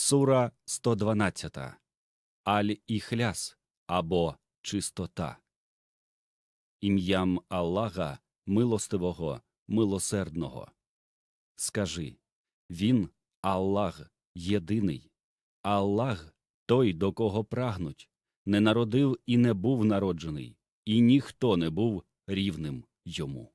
Сура 112. Аль Іхляс або Чистота. Ім'ям Аллаха милостивого, милосердного. Скажи Він, Аллах, єдиний. Аллах той, до кого прагнуть, не народив і не був народжений, і ніхто не був рівним йому.